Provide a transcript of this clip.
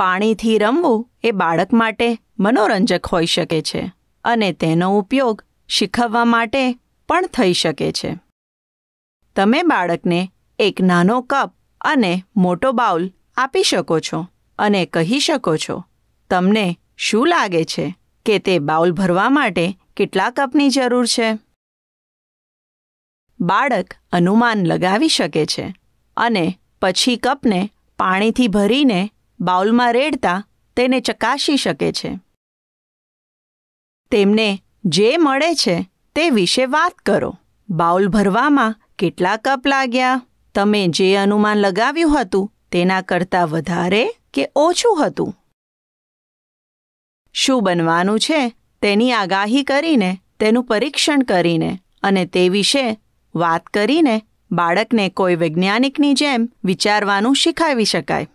પાણીથી રમવું એ બાળક માટે મનોરંજક હોઈ શકે છે અને તેનો ઉપયોગ શીખવવા માટે પણ થઈ શકે છે તમે બાળકને એક નાનો કપ અને મોટો બાઉલ આપી શકો છો અને કહી શકો છો તમને શું લાગે છે કે તે બાઉલ ભરવા માટે કેટલા કપની જરૂર છે બાળક અનુમાન લગાવી શકે છે અને પછી કપને પાણીથી ભરીને બાઉલમાં રેડતા તેને ચકાસી શકે છે તેમને જે મળે છે તે વિશે વાત કરો બાઉલ ભરવામાં કેટલા કપ લાગ્યા તમે જે અનુમાન લગાવ્યું હતું તેના કરતાં વધારે કે ઓછું હતું શું બનવાનું છે તેની આગાહી કરીને તેનું પરીક્ષણ કરીને અને તે વિશે વાત કરીને બાળકને કોઈ વૈજ્ઞાનિકની જેમ વિચારવાનું શીખાવી શકાય